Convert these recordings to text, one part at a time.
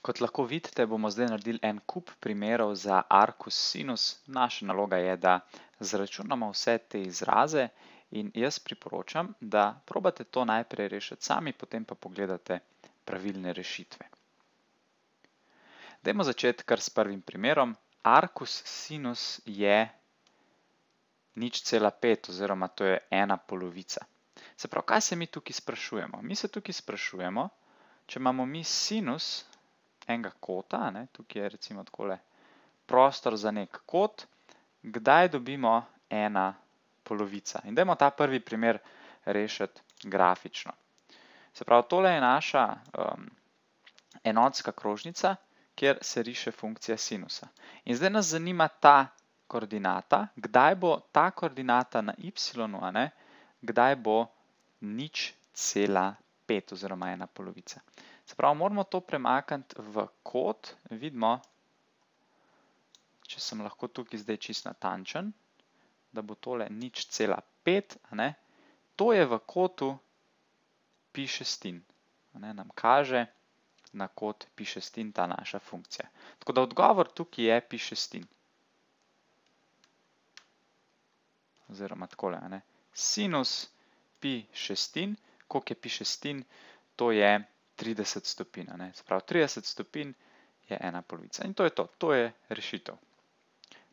Kot lahko vidite, bomo zdaj naredili en kup primerov za arkus sinus. Naša naloga je, da zračunamo vse te izraze in jaz priporočam, da probate to najprej rešiti sami, potem pa pogledate pravilne rešitve. Dajmo začeti kar s prvim primerom. Arkus sinus je nič cela pet oziroma to je ena polovica. Se pravi, kaj se mi tukaj sprašujemo? Mi se tukaj sprašujemo, če imamo mi sinus sinus, enega kota, ne, tukaj je recimo takole prostor za nek kot, kdaj dobimo ena polovica. In dajmo ta prvi primer rešiti grafično. Se pravi, tole je naša um, enotska krožnica, kjer se riše funkcija sinusa. In zdaj nas zanima ta koordinata, kdaj bo ta koordinata na y, a ne, kdaj bo nič cela 5 oziroma 1 polovica. Se pravi, moramo to premakniti v kot, vidimo, če sem lahko tukaj zdaj čist natančen, da bo tole nič cela 5, to je v kotu pi šestin. Nam kaže na kot pi šestin ta naša funkcija. Tako da odgovor tukaj je pi šestin. Oziroma takole, sinus pi šestin, koliko je piše stin, to je 30 stopina. Spravo 30 stopin je ena polovica. In to je to, to je rešitev.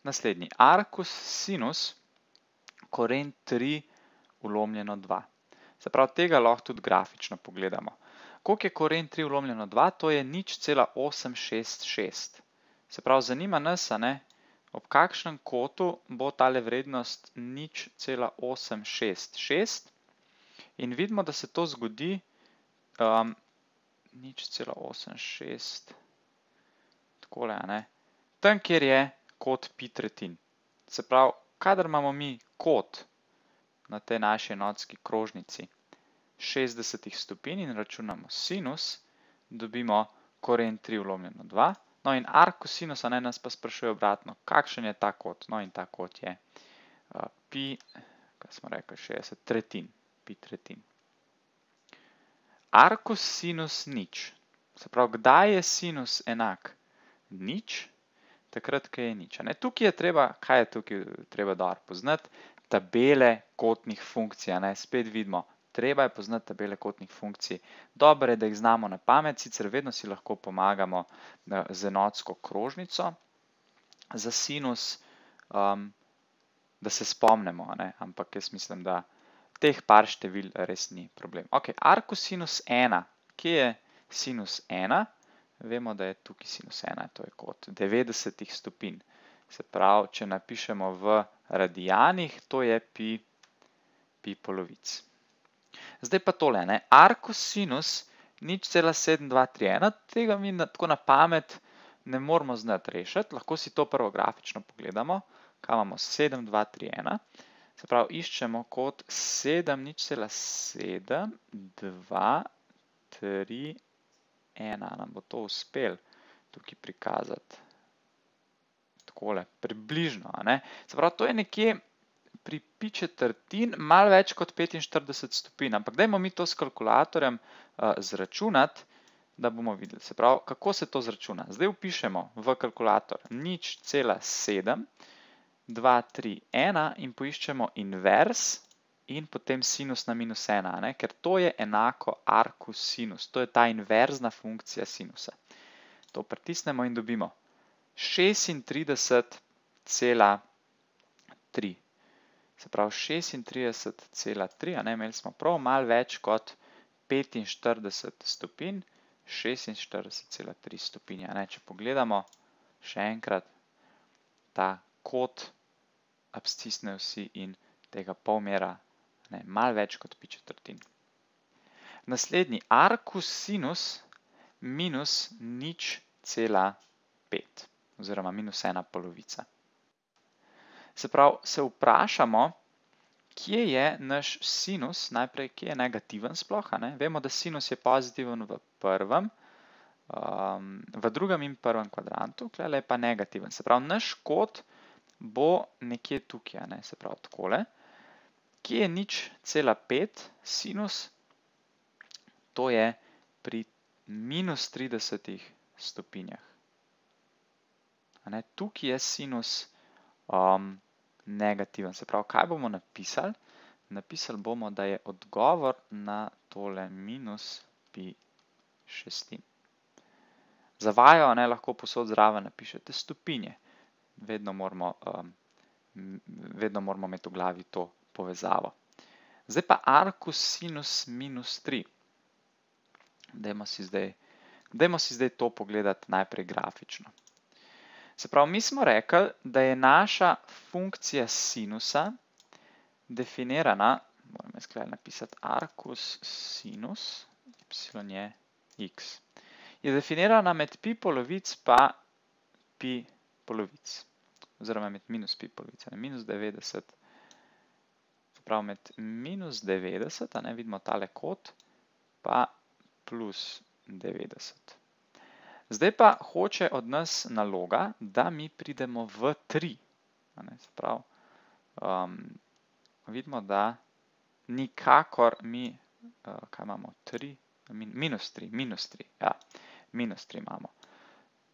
Naslednji, arkus sinus, koren 3, ulomljeno 2. Zapravo tega lahko tudi grafično pogledamo. Koliko je koren 3 ulomljeno 2? To je nič cela 866. Zapravo zanima nas, ob kakšnem kotu bo tale vrednost nič cela 866. In vidimo, da se to zgodi um, nič celo 8,6 takole, ne? Tam, kjer je kot pi tretin. Se pravi, kadar imamo mi kot na tej naši enotski krožnici 60 stopinj in računamo sinus, dobimo koren 3 vlomljeno 2. No in r kosinusa ne nas pa sprašuje obratno, kakšen je ta kot. No in ta kot je uh, pi, kaj smo rekli, 60 tretin pi tretjin. Arkos sinus nič. Se pravi, kdaj je sinus enak nič? Takrat, kaj je nič. Tukaj je treba, kaj je tukaj treba dobro poznati? Tabele kotnih funkcij. Spet vidimo, treba je poznati tabele kotnih funkcij. Dobro je, da jih znamo na pamet, sicer vedno si lahko pomagamo eh, z enotsko krožnico za sinus, ehm, da se spomnemo. Ampak jaz mislim, da je teh par števil res ni problem. Ok, arkosinus 1, kje je sinus 1? Vemo, da je tukaj sinus 1, to je kot 90 stopinj. Se pravi, če napišemo v radijanih, to je pi, pi polovic. Zdaj pa tole, ne? arkosinus nič cela 7,2,3,1, tega mi na, tako na pamet ne moramo znati rešiti, lahko si to prvo grafično pogledamo, kaj imamo 7,2,3,1, Se pravi, iščemo kot 7, nič cela 7, 2, 3, 1. Nam bo to uspel tukaj prikazati. Takole, približno. Se pravi, to je nekje pri pi četrtin malo več kot 45 stopin. Ampak dajmo mi to s kalkulatorjem eh, zračunati, da bomo videli. Se pravi, kako se to zračuna. Zdaj upišemo v kalkulator nič cela 7, 2, 3, 1. 2, 3, 1 in poiščemo inverz in potem sinus na minus 1, ne? ker to je enako arku sinus, to je ta inverzna funkcija sinusa. To pritisnemo in dobimo 36,3. Se pravi 36,3, imeli smo prav malo več kot 45 stopinj, 46,3 stopinja. Ne? Če pogledamo še enkrat ta kot, abstisnejo vsi in tega pol mera, ne, mal več kot pi četrtin. Naslednji, arkus sinus minus nič cela pet, oziroma minus ena polovica. Se pravi, se vprašamo, kje je naš sinus, najprej, kje je negativen sploh, ne? vemo, da sinus je pozitiven v prvem, um, v drugem in prvem kvadrantu, kaj je pa negativen. Se pravi, naš kot je, bo nekje tukaj, ne, se pravi takole, ki je nič cela pet sinus, to je pri minus 30 stopinjah. Ne, tukaj je sinus um, negativen, se pravi, kaj bomo napisali? Napisali bomo, da je odgovor na tole minus pi šestin. Zavajo, ne, lahko posod zraven napišete stopinje vedno moramo, um, vedno moramo imeti v glavi to povezavo. Zdaj pa arkosinus minus 3. Dajmo si zdaj, dajmo si zdaj to pogledati najprej grafično. Se pravi, mi smo rekli, da je naša funkcija sinusa definirana, moram jaz kaj napisati, arkus sinus, y je x, je definirana med pi polovic pa pi polovic oziroma imeti minus pi polovica, minus 90, prav imeti minus 90, a ne, vidimo tale kot, pa plus 90. Zdaj pa hoče od nas naloga, da mi pridemo v 3. Se pravi, um, vidimo, da nikakor mi, uh, kaj imamo, 3, minus 3, minus 3, ja, minus 3 imamo.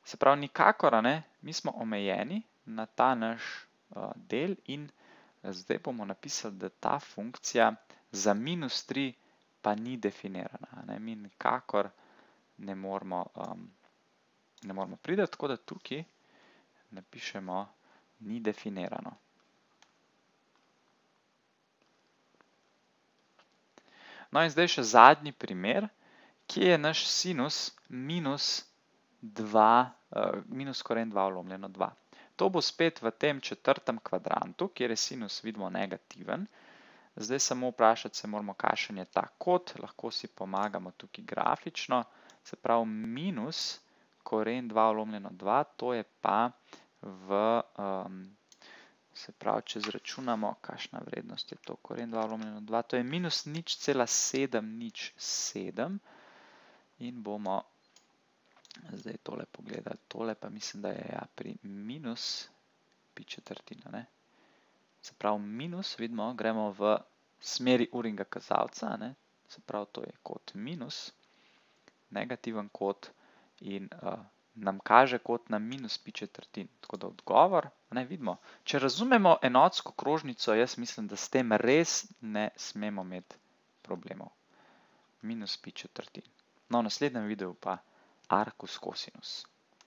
Se pravi, nikakor, mi smo omejeni, na ta naš eh, del in zdaj bomo napisali, da ta funkcija za minus 3 pa ni definirana. Mi nekakor ne moramo prideti, tako da tukaj napišemo ni definirano. No in zdaj še zadnji primer, kje je naš sinus minus 2, eh, minus skoraj 2 vlomljeno 2. To bo spet v tem četrtem kvadrantu, kjer je sinus vidimo negativen. Zdaj samo vprašati se moramo, kakšen je ta kot, lahko si pomagamo tukaj grafično, se pravi minus koren 2 olomljeno 2, to je pa v, ehm, se pravi, če zračunamo, kakšna vrednost je to koren 2 olomljeno 2, to je minus nič cela 7 nič 7 in bomo vprašati zdaj tole pogledali, tole pa mislim, da je ja pri minus pi četrtina, ne. Se pravi minus, vidimo, gremo v smeri uringa kazalca, ne, se pravi to je kot minus, negativen kot in eh, nam kaže kot na minus pi četrtin. Tako da odgovor, ne, vidimo, če razumemo enotsko krožnico, jaz mislim, da s tem res ne smemo imeti problemov. Minus pi četrtin. No, v naslednjem videu pa nekaj. arcos cossinos.